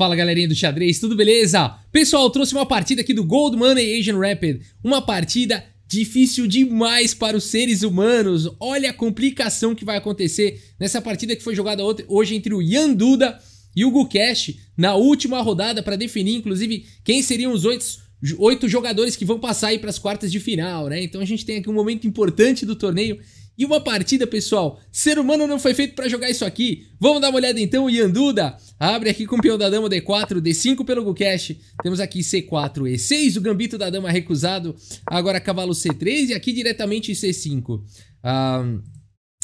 Fala galerinha do xadrez, tudo beleza? Pessoal, trouxe uma partida aqui do Gold Money Asian Rapid, uma partida difícil demais para os seres humanos. Olha a complicação que vai acontecer nessa partida que foi jogada hoje entre o Yan Duda e o Gukesh na última rodada para definir, inclusive, quem seriam os oito, oito jogadores que vão passar aí para as quartas de final, né? Então a gente tem aqui um momento importante do torneio e uma partida, pessoal, ser humano não foi feito para jogar isso aqui. Vamos dar uma olhada então, Yanduda abre aqui com o peão da dama D4, D5 pelo Gukesh. Temos aqui C4, E6, o gambito da dama recusado. Agora cavalo C3 e aqui diretamente C5.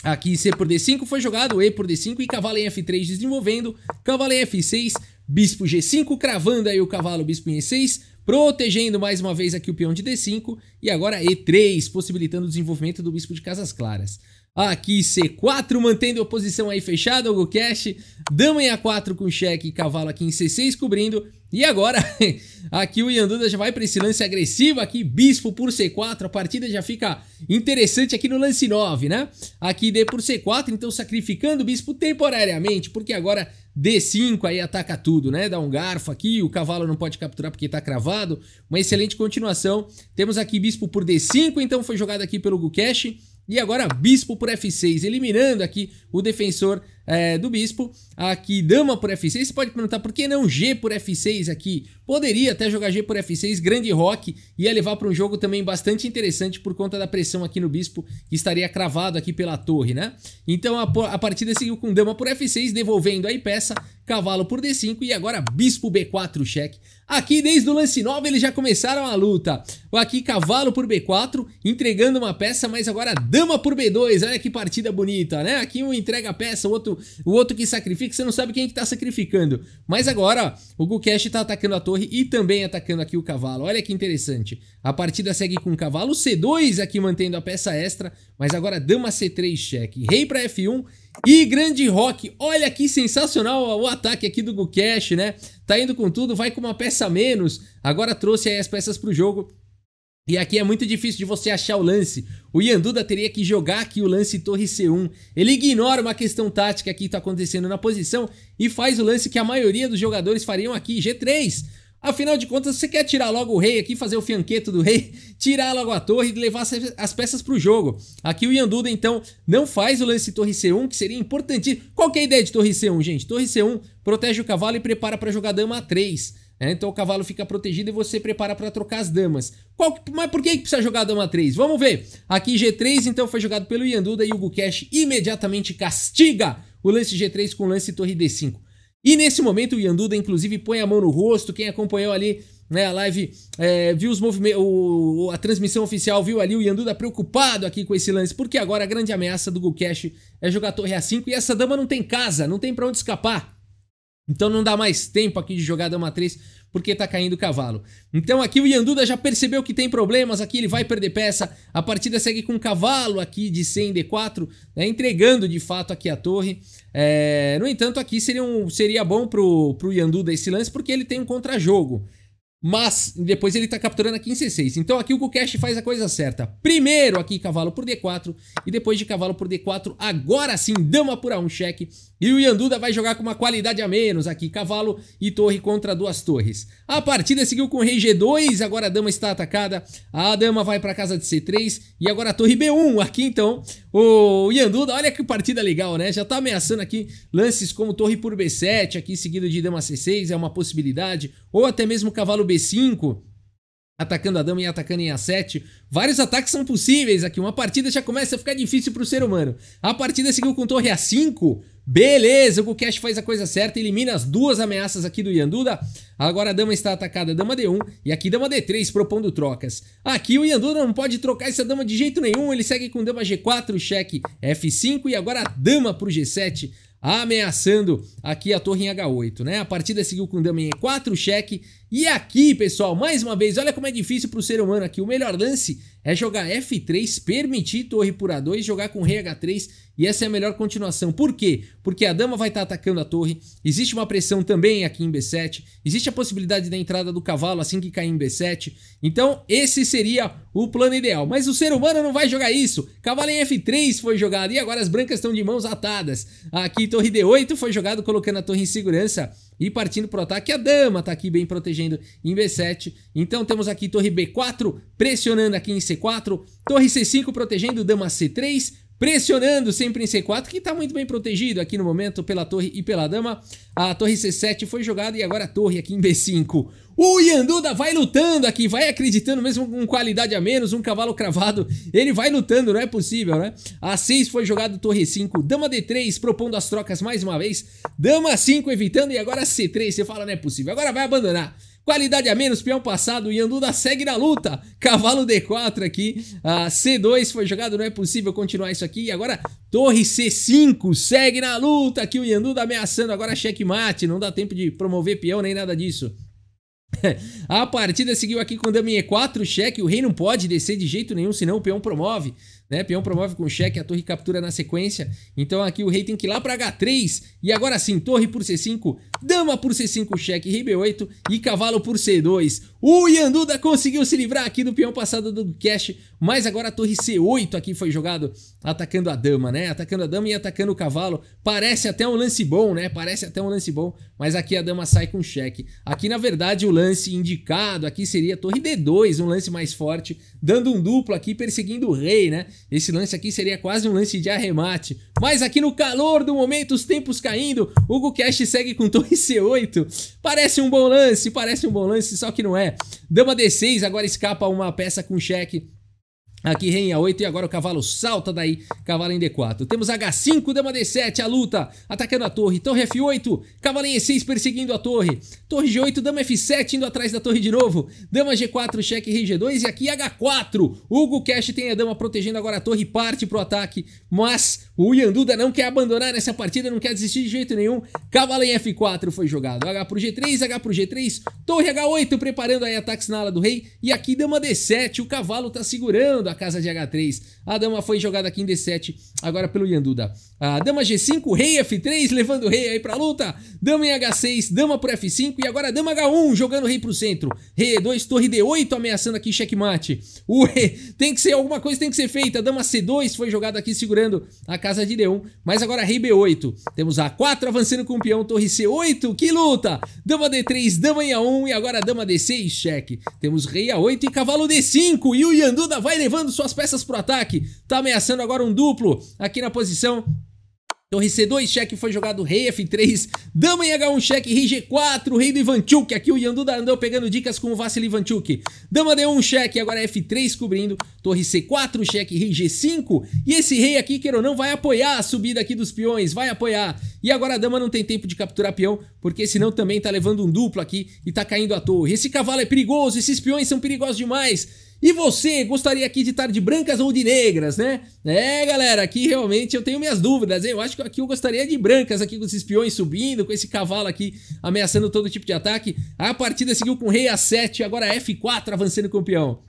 aqui C por D5 foi jogado, E por D5 e cavalo em F3 desenvolvendo. Cavalo em F6, bispo G5 cravando aí o cavalo, bispo em E6 protegendo mais uma vez aqui o peão de D5 e agora E3, possibilitando o desenvolvimento do bispo de Casas Claras. Aqui C4, mantendo a posição aí fechada, o cash. Dama em A4 com cheque e cavalo aqui em C6 cobrindo. E agora, aqui o Yanduda já vai para esse lance agressivo aqui, bispo por C4. A partida já fica interessante aqui no lance 9, né? Aqui D por C4, então sacrificando o bispo temporariamente, porque agora D5 aí ataca tudo, né? Dá um garfo aqui, o cavalo não pode capturar porque tá cravado. Uma excelente continuação. Temos aqui bispo por D5, então foi jogado aqui pelo cash e agora Bispo por F6, eliminando aqui o defensor é, do bispo. Aqui, dama por F6. Você pode perguntar por que não G por F6 aqui? Poderia até jogar G por F6, grande rock, ia levar para um jogo também bastante interessante por conta da pressão aqui no bispo, que estaria cravado aqui pela torre, né? Então a, a partida seguiu com dama por F6, devolvendo aí peça, cavalo por D5 e agora bispo B4 cheque. Aqui, desde o lance 9, eles já começaram a luta. Aqui, cavalo por B4, entregando uma peça, mas agora dama por B2. Olha que partida bonita, né? Aqui um entrega a peça, o outro o outro que sacrifica, você não sabe quem é que tá sacrificando. Mas agora, ó, o Gukesh tá atacando a torre e também atacando aqui o cavalo. Olha que interessante. A partida segue com o cavalo, C2 aqui mantendo a peça extra, mas agora dama C3 cheque, rei para F1 e grande rock. Olha que sensacional o ataque aqui do Gukesh, né? Tá indo com tudo, vai com uma peça menos. Agora trouxe aí as peças pro jogo e aqui é muito difícil de você achar o lance. O Yanduda teria que jogar aqui o lance torre C1. Ele ignora uma questão tática que está acontecendo na posição e faz o lance que a maioria dos jogadores fariam aqui, G3. Afinal de contas, você quer tirar logo o rei aqui, fazer o fianqueto do rei, tirar logo a torre e levar as peças para o jogo. Aqui o Yanduda, então, não faz o lance torre C1, que seria importante. Qual que é a ideia de torre C1, gente? Torre C1 protege o cavalo e prepara para jogar dama A3. É, então o cavalo fica protegido e você prepara para trocar as damas. Que, mas por que, que precisa jogar a dama 3? Vamos ver. Aqui G3 então foi jogado pelo Yanduda e o Gukesh imediatamente castiga o lance G3 com lance torre D5. E nesse momento o Yanduda inclusive põe a mão no rosto. Quem acompanhou ali né, a live é, viu os movimentos, a transmissão oficial viu ali o Yanduda preocupado aqui com esse lance. Porque agora a grande ameaça do Gukesh é jogar torre A5 e essa dama não tem casa, não tem para onde escapar. Então não dá mais tempo aqui de jogar dama 3 porque tá caindo o cavalo. Então aqui o Yanduda já percebeu que tem problemas, aqui ele vai perder peça. A partida segue com o cavalo aqui de C em D4, né, entregando de fato aqui a torre. É, no entanto, aqui seria, um, seria bom pro, pro Yanduda esse lance porque ele tem um contrajogo. Mas depois ele tá capturando aqui em C6. Então aqui o Kukesh faz a coisa certa. Primeiro aqui cavalo por D4 e depois de cavalo por D4, agora sim dama por A1 cheque e o Yanduda vai jogar com uma qualidade a menos aqui, cavalo e torre contra duas torres. A partida seguiu com rei G2, agora a dama está atacada, a dama vai para casa de C3 e agora a torre B1. Aqui então, o Yanduda, olha que partida legal, né? Já está ameaçando aqui lances como torre por B7, aqui seguido de dama C6, é uma possibilidade, ou até mesmo cavalo B5, atacando a dama e atacando em A7. Vários ataques são possíveis aqui. Uma partida já começa a ficar difícil para o ser humano. A partida seguiu com torre A5. Beleza, o Gukesh faz a coisa certa, elimina as duas ameaças aqui do Yanduda. Agora a dama está atacada, dama D1 e aqui dama D3 propondo trocas. Aqui o Yanduda não pode trocar essa dama de jeito nenhum, ele segue com dama G4, cheque F5 e agora a dama para o G7 ameaçando aqui a torre em H8, né? A partida seguiu com dama em E4, cheque e aqui, pessoal, mais uma vez, olha como é difícil para o ser humano aqui. O melhor lance é jogar F3, permitir torre por A2, jogar com rei H3 e essa é a melhor continuação. Por quê? Porque a dama vai estar tá atacando a torre, existe uma pressão também aqui em B7, existe a possibilidade da entrada do cavalo assim que cair em B7. Então, esse seria o plano ideal. Mas o ser humano não vai jogar isso. Cavalo em F3 foi jogado e agora as brancas estão de mãos atadas. Aqui torre D8 foi jogado colocando a torre em segurança. E partindo para o ataque, a dama está aqui bem protegendo em B7. Então temos aqui torre B4 pressionando aqui em C4, torre C5 protegendo, dama C3, pressionando sempre em C4, que está muito bem protegido aqui no momento pela torre e pela dama. A torre C7 foi jogada e agora a torre aqui em B5. O Yanduda vai lutando aqui, vai acreditando mesmo com qualidade a menos, um cavalo cravado. Ele vai lutando, não é possível, né? A6 foi jogado torre 5, dama D3 propondo as trocas mais uma vez. Dama 5 evitando e agora C3, você fala não é possível. Agora vai abandonar. Qualidade a menos, peão passado, Yanduda segue na luta. Cavalo D4 aqui, ah, C2 foi jogado, não é possível continuar isso aqui. E agora torre C5 segue na luta aqui, o Yanduda ameaçando agora checkmate. Não dá tempo de promover peão nem nada disso. a partida seguiu aqui com dama E4, cheque, o rei não pode descer de jeito nenhum, senão o peão promove né? Peão promove com cheque, a torre captura na sequência. Então aqui o rei tem que ir lá para H3. E agora sim, torre por C5, dama por C5, cheque, rei B8 e cavalo por C2. O Yanduda conseguiu se livrar aqui do peão passado do cash, mas agora a torre C8 aqui foi jogado atacando a dama, né? Atacando a dama e atacando o cavalo. Parece até um lance bom, né? Parece até um lance bom, mas aqui a dama sai com cheque. Aqui, na verdade, o lance indicado aqui seria torre D2, um lance mais forte, dando um duplo aqui, perseguindo o rei, né? Esse lance aqui seria quase um lance de arremate. Mas aqui no calor do momento, os tempos caindo, Hugo Cash segue com torre C8. Parece um bom lance, parece um bom lance, só que não é. Dama D6, agora escapa uma peça com cheque Aqui rei em A8 e agora o cavalo salta daí, cavalo em D4. Temos H5, dama D7, a luta, atacando a torre. Torre F8, cavalo em E6 perseguindo a torre. Torre G8, dama F7 indo atrás da torre de novo. Dama G4, cheque rei G2 e aqui H4. Hugo Cash tem a dama protegendo agora a torre e parte pro ataque. Mas o Yanduda não quer abandonar nessa partida, não quer desistir de jeito nenhum. Cavalo em F4 foi jogado. H pro G3, H pro G3, torre H8 preparando aí ataques na ala do rei. E aqui dama D7, o cavalo tá segurando casa de H3. A dama foi jogada aqui em D7, agora pelo Yanduda. A dama G5, rei F3, levando o rei aí pra luta. Dama em H6, dama por F5 e agora dama H1, jogando o rei pro centro. Rei E2, torre D8, ameaçando aqui checkmate. O tem que ser, alguma coisa tem que ser feita. Dama C2 foi jogada aqui segurando a casa de D1, mas agora rei B8. Temos A4 avançando com o peão, torre C8, que luta! Dama D3, dama em A1 e agora dama D6, cheque. Temos rei A8 e cavalo D5 e o Yanduda vai levando lançando suas peças pro ataque. Tá ameaçando agora um duplo aqui na posição Torre então, C2, cheque foi jogado rei F3, dama em H1, cheque, rei G4, rei do Ivanchuk, aqui o Yanduda andou pegando dicas com o Vassili Ivanchuk, dama D1, cheque, agora F3 cobrindo, torre C4, cheque, rei G5, e esse rei aqui, queira ou não, vai apoiar a subida aqui dos peões, vai apoiar, e agora a dama não tem tempo de capturar peão, porque senão também tá levando um duplo aqui e tá caindo a torre, esse cavalo é perigoso, esses peões são perigosos demais, e você gostaria aqui de estar de brancas ou de negras, né? É, galera, aqui realmente eu tenho minhas dúvidas. Hein? Eu acho que aqui eu gostaria de brancas, aqui com os espiões subindo, com esse cavalo aqui ameaçando todo tipo de ataque. A partida seguiu com rei A7, agora F4 avançando campeão.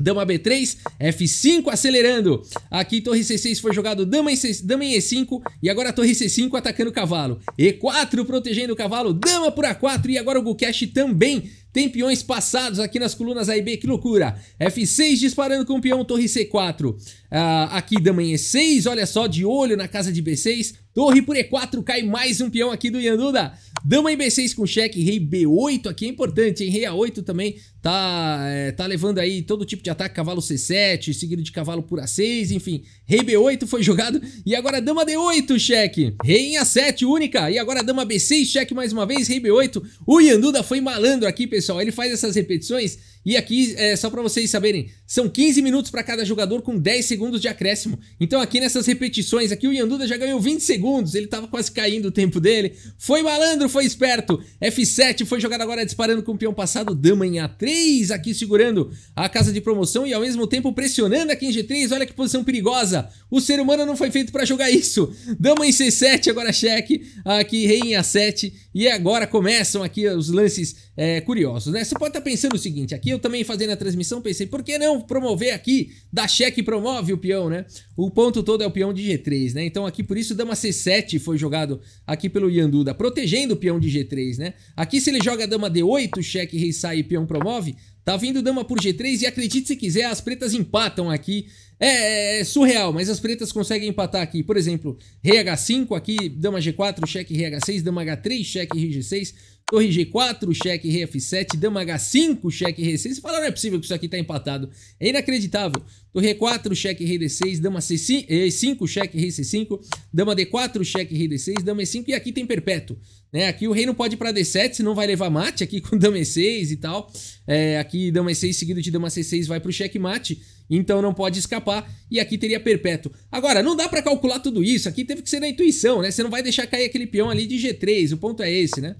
Dama B3, F5 acelerando. Aqui torre C6 foi jogado dama em, C, dama em E5 e agora torre C5 atacando o cavalo. E4 protegendo o cavalo, dama por A4 e agora o Gukesh também tem peões passados aqui nas colunas A e B, que loucura. F6 disparando com peão, torre C4. Ah, aqui dama é em E6, olha só, de olho na casa de B6. Torre por E4, cai mais um peão aqui do Yanduda. Dama em B6 com cheque, rei B8 aqui é importante, hein? Rei A8 também tá, é, tá levando aí todo tipo de ataque, cavalo C7, seguido de cavalo por A6, enfim. Rei B8 foi jogado e agora dama D8, cheque. Rei em A7, única. E agora dama B6, cheque mais uma vez, rei B8. O Yanduda foi malandro aqui, pessoal. Ele faz essas repetições e aqui, é, só para vocês saberem, são 15 minutos para cada jogador com 10 segundos de acréscimo. Então aqui nessas repetições, aqui o Yanduda já ganhou 20 segundos, ele tava quase caindo o tempo dele. Foi malandro, foi esperto. F7 foi jogado agora disparando com o peão passado, dama em A3, aqui segurando a casa de promoção e ao mesmo tempo pressionando aqui em G3. Olha que posição perigosa. O ser humano não foi feito para jogar isso. Dama em C7, agora cheque, aqui rei em A7 e agora começam aqui os lances é, curiosos, né? Você pode estar tá pensando o seguinte, aqui eu também fazendo a transmissão pensei, por que não promover aqui? da cheque promove o peão, né? O ponto todo é o peão de G3, né? Então aqui por isso dama C7 foi jogado aqui pelo Yanduda, protegendo o peão de G3, né? Aqui se ele joga dama D8, cheque, rei sai e peão promove, Tá vindo dama por G3 e acredite se quiser, as pretas empatam aqui. É, é, é, surreal, mas as pretas conseguem empatar aqui. Por exemplo, rei H5 aqui, dama G4, cheque rei H6, dama H3, cheque rei G6. Torre G4, cheque Rei F7, Dama H5, cheque Rei6. Você fala, não é possível que isso aqui tá empatado. É inacreditável. Torre E4, cheque Rei D6, Dama C5, E5, cheque Rei C5, Dama D4, cheque Rei D6, Dama E5 e aqui tem perpétuo. Né? Aqui o rei não pode ir pra D7, senão vai levar mate aqui com Dama E6 e tal. É, aqui Dama E6 seguido de Dama C6 vai pro cheque mate, então não pode escapar e aqui teria perpétuo. Agora, não dá para calcular tudo isso, aqui teve que ser na intuição, né? Você não vai deixar cair aquele peão ali de G3, o ponto é esse, né?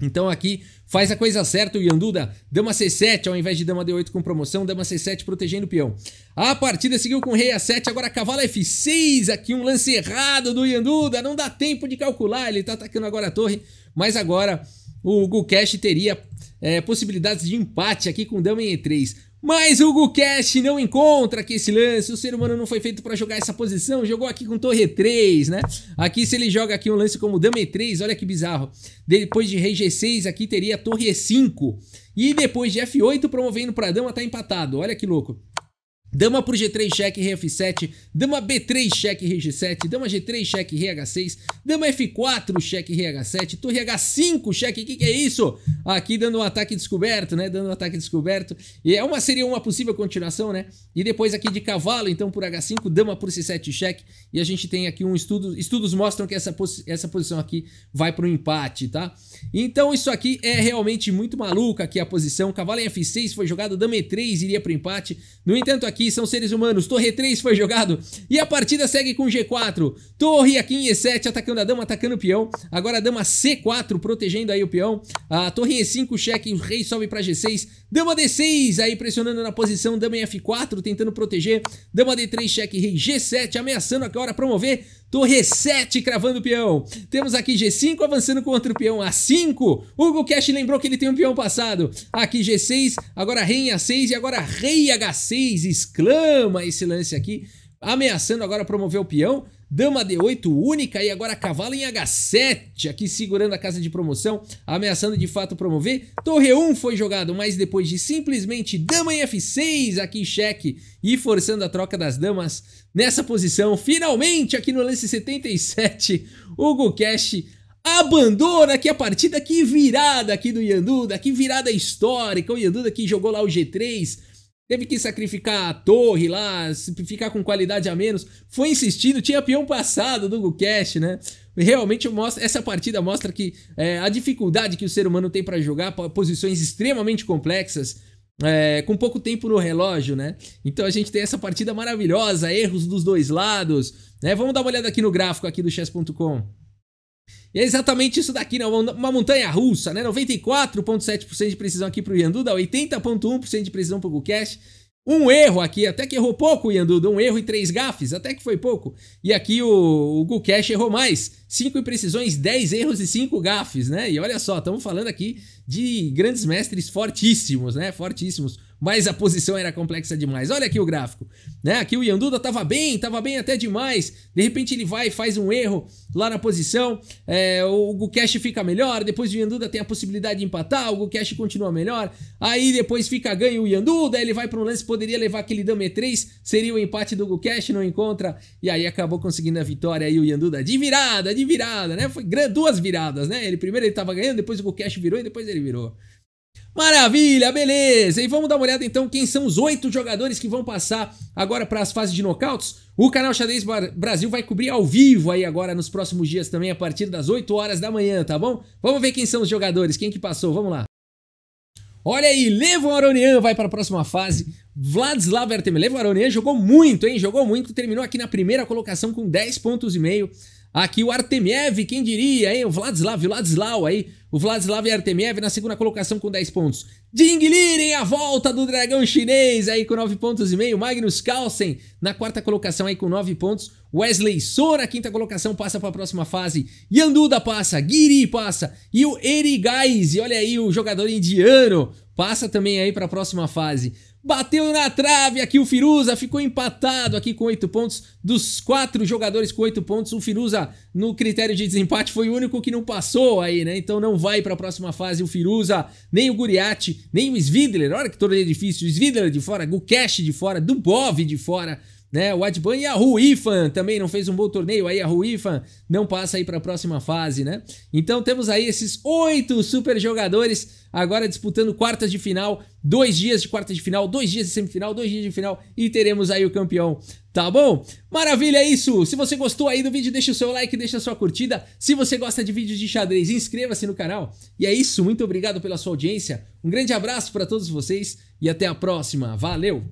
Então aqui faz a coisa certa o Yanduda, dama C7 ao invés de dama D8 com promoção, dama C7 protegendo o peão. A partida seguiu com rei A7, agora cavalo F6, aqui um lance errado do Yanduda, não dá tempo de calcular, ele tá atacando agora a torre, mas agora o Gukesh teria é, possibilidades de empate aqui com dama em E3. Mas o GuCast não encontra aqui esse lance. O ser humano não foi feito para jogar essa posição. Jogou aqui com torre 3, né? Aqui, se ele joga aqui um lance como dama E3, olha que bizarro. Depois de rei G6, aqui teria torre E5. E depois de F8, promovendo para dama, tá empatado. Olha que louco. Dama por G3 cheque RF7, dama B3 cheque RG7, dama G3 cheque RH6, dama F4 cheque RH7, torre H5 cheque, que que é isso? Aqui dando um ataque descoberto, né? Dando um ataque descoberto. E é uma seria uma possível continuação, né? E depois aqui de cavalo, então por H5, dama por C7 cheque, e a gente tem aqui um estudo, estudos mostram que essa posi essa posição aqui vai para o empate, tá? Então isso aqui é realmente muito maluco aqui a posição. Cavalo em F6 foi jogado, dama E3 iria para o empate. No entanto, aqui aqui são seres humanos. Torre 3 foi jogado. E a partida segue com G4. Torre aqui em E7, atacando a dama, atacando o peão. Agora a dama C4, protegendo aí o peão. A torre em E5, cheque, o rei sobe pra G6. Dama D6 aí pressionando na posição, dama em F4 tentando proteger, dama D3 cheque rei G7 ameaçando agora promover, torre 7 cravando o peão. Temos aqui G5 avançando contra o peão A5. Hugo Cash lembrou que ele tem um peão passado. Aqui G6, agora rei em A6 e agora rei H6 exclama esse lance aqui, ameaçando agora promover o peão. Dama D8 única e agora cavalo em H7, aqui segurando a casa de promoção, ameaçando de fato promover. Torre 1 foi jogado, mas depois de simplesmente dama em F6 aqui em cheque e forçando a troca das damas nessa posição, finalmente aqui no lance 77, Hugo Cash abandona aqui a partida, que virada aqui do Yanduda, que virada histórica, o Yanduda que jogou lá o G3, Teve que sacrificar a torre lá, ficar com qualidade a menos. Foi insistindo, tinha peão passado do Gucash, né? Realmente mostra, essa partida mostra que é, a dificuldade que o ser humano tem para jogar posições extremamente complexas. É, com pouco tempo no relógio, né? Então a gente tem essa partida maravilhosa, erros dos dois lados, né? Vamos dar uma olhada aqui no gráfico aqui do chess.com. E é exatamente isso daqui, né? Uma, uma montanha russa, né? 94,7% de precisão aqui pro Yanduda, 80,1% de precisão pro Gucash. Um erro aqui, até que errou pouco o Yanduda, um erro e três gafes, até que foi pouco. E aqui o, o errou mais, cinco imprecisões, dez erros e cinco gafes, né? E olha só, estamos falando aqui de grandes mestres fortíssimos, né? Fortíssimos mas a posição era complexa demais. Olha aqui o gráfico, né? Aqui o Yanduda estava bem, estava bem até demais. De repente ele vai e faz um erro lá na posição, é, o Gukesh fica melhor, depois o Yanduda tem a possibilidade de empatar, o Gukesh continua melhor, aí depois fica ganho o Yanduda, ele vai para um lance, poderia levar aquele Dame 3, seria o empate do Gukesh, não encontra, e aí acabou conseguindo a vitória aí o Yanduda de virada, de virada, né? Foi duas viradas, né? Ele primeiro ele estava ganhando, depois o Gukesh virou e depois ele virou. Maravilha, beleza! E vamos dar uma olhada então quem são os oito jogadores que vão passar agora para as fases de nocautos. O canal Xadrez Brasil vai cobrir ao vivo aí agora nos próximos dias também, a partir das 8 horas da manhã, tá bom? Vamos ver quem são os jogadores, quem que passou, vamos lá. Olha aí, Levo Aronian vai para a próxima fase. Vladislav Artemelev, Aronian jogou muito, hein? Jogou muito, terminou aqui na primeira colocação com 10 pontos e meio. Aqui o Artemiev, quem diria, hein? O Vladislav, o Vladislau aí. O Vladislav e Artemiev na segunda colocação com 10 pontos. Jing Liren, a volta do dragão chinês aí com 9 pontos e meio. Magnus Carlsen na quarta colocação aí com 9 pontos. Wesley Sora quinta colocação passa para a próxima fase. Yanduda passa, Giri passa e o Eri E olha aí o jogador indiano, passa também aí para a próxima fase. Bateu na trave aqui o Firuza, ficou empatado aqui com 8 pontos. Dos quatro jogadores com 8 pontos, o Firuza, no critério de desempate, foi o único que não passou aí, né? Então não vai para a próxima fase o Firuza, nem o Guriati, nem o Svidler. Olha que torneio difícil. O Svidler de fora, Gukesh de fora, Dubov de fora né? O Adban e a Ruifan também não fez um bom torneio, aí a Ruifan não passa aí para a próxima fase, né? Então temos aí esses oito super jogadores agora disputando quartas de final, dois dias de quartas de final, dois dias de semifinal, dois dias de final e teremos aí o campeão, tá bom? Maravilha, é isso! Se você gostou aí do vídeo, deixa o seu like, deixa a sua curtida. Se você gosta de vídeos de xadrez, inscreva-se no canal. E é isso, muito obrigado pela sua audiência, um grande abraço para todos vocês e até a próxima. Valeu!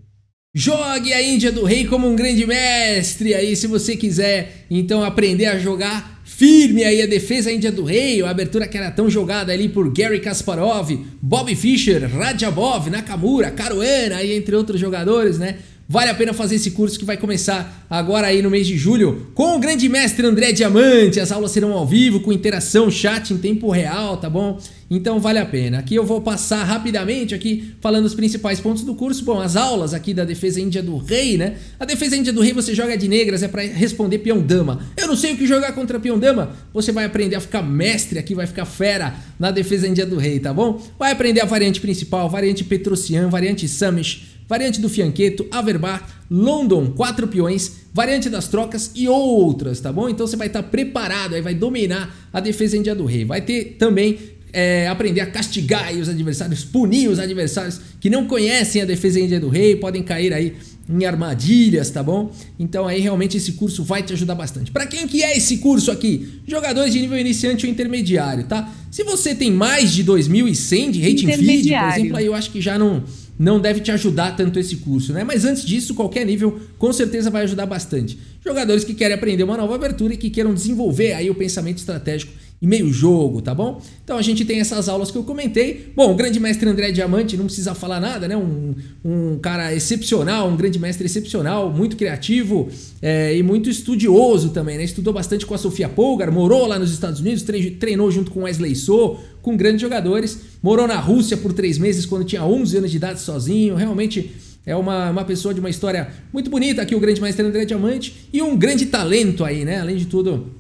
Jogue a Índia do Rei como um grande mestre aí, se você quiser então aprender a jogar firme aí a defesa Índia do Rei, a abertura que era tão jogada ali por Gary Kasparov, Bob Fischer, Radjabov, Nakamura, Caruana aí entre outros jogadores, né? Vale a pena fazer esse curso que vai começar agora aí no mês de julho com o grande mestre André Diamante. As aulas serão ao vivo, com interação, chat em tempo real, tá bom? Então vale a pena. Aqui eu vou passar rapidamente aqui falando os principais pontos do curso. Bom, as aulas aqui da Defesa Índia do Rei, né? A Defesa Índia do Rei você joga de negras, é para responder peão dama. Eu não sei o que jogar contra peão dama. Você vai aprender a ficar mestre aqui, vai ficar fera na Defesa Índia do Rei, tá bom? Vai aprender a variante principal, variante Petrocian, variante Samish, variante do fianchetto, Averbar, London, quatro peões, variante das trocas e outras, tá bom? Então você vai estar tá preparado, aí vai dominar a defesa em dia do rei. Vai ter também é, aprender a castigar os adversários, punir os adversários que não conhecem a defesa em dia do rei, podem cair aí em armadilhas, tá bom? Então aí realmente esse curso vai te ajudar bastante. Para quem que é esse curso aqui? Jogadores de nível iniciante ou intermediário, tá? Se você tem mais de 2100 de rating feed, por exemplo, aí eu acho que já não não deve te ajudar tanto esse curso, né? Mas antes disso, qualquer nível com certeza vai ajudar bastante. Jogadores que querem aprender uma nova abertura e que queiram desenvolver aí o pensamento estratégico e meio jogo, tá bom? Então a gente tem essas aulas que eu comentei. Bom, o grande mestre André Diamante, não precisa falar nada, né? Um, um cara excepcional, um grande mestre excepcional, muito criativo é, e muito estudioso também, né? Estudou bastante com a Sofia Polgar, morou lá nos Estados Unidos, treinou junto com Wesley So, com grandes jogadores. Morou na Rússia por três meses quando tinha 11 anos de idade sozinho. Realmente é uma, uma pessoa de uma história muito bonita aqui, o grande mestre André Diamante. E um grande talento aí, né? Além de tudo,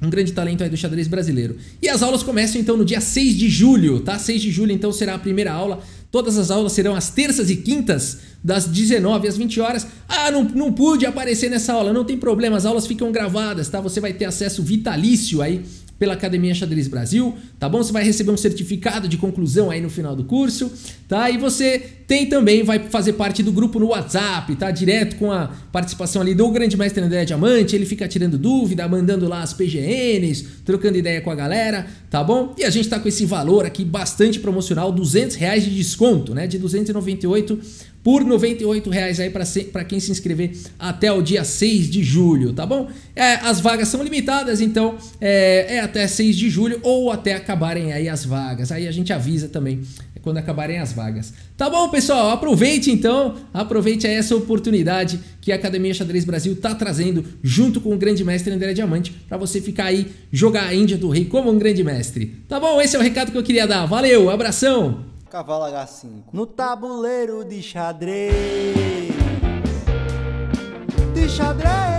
um grande talento aí do xadrez brasileiro. E as aulas começam então no dia 6 de julho, tá? 6 de julho então será a primeira aula. Todas as aulas serão às terças e quintas, das 19 às 20 horas. Ah, não, não pude aparecer nessa aula, não tem problema, as aulas ficam gravadas, tá? Você vai ter acesso vitalício aí pela Academia Xadrez Brasil, tá bom? Você vai receber um certificado de conclusão aí no final do curso, tá? E você tem também, vai fazer parte do grupo no WhatsApp, tá? Direto com a participação ali do grande mestre André Diamante, ele fica tirando dúvida, mandando lá as PGNs, trocando ideia com a galera, tá bom? E a gente tá com esse valor aqui bastante promocional, 200 reais de desconto, né? De 298 por R$ reais aí para quem se inscrever até o dia 6 de julho, tá bom? É, as vagas são limitadas, então é, é, até 6 de julho ou até acabarem aí as vagas. Aí a gente avisa também quando acabarem as vagas. Tá bom, pessoal? Aproveite então, aproveite essa oportunidade que a Academia Xadrez Brasil tá trazendo junto com o grande mestre André Diamante para você ficar aí jogar a Índia do Rei como um grande mestre. Tá bom? Esse é o recado que eu queria dar. Valeu, abração. Cavalo H5. No tabuleiro de xadrez. De xadrez!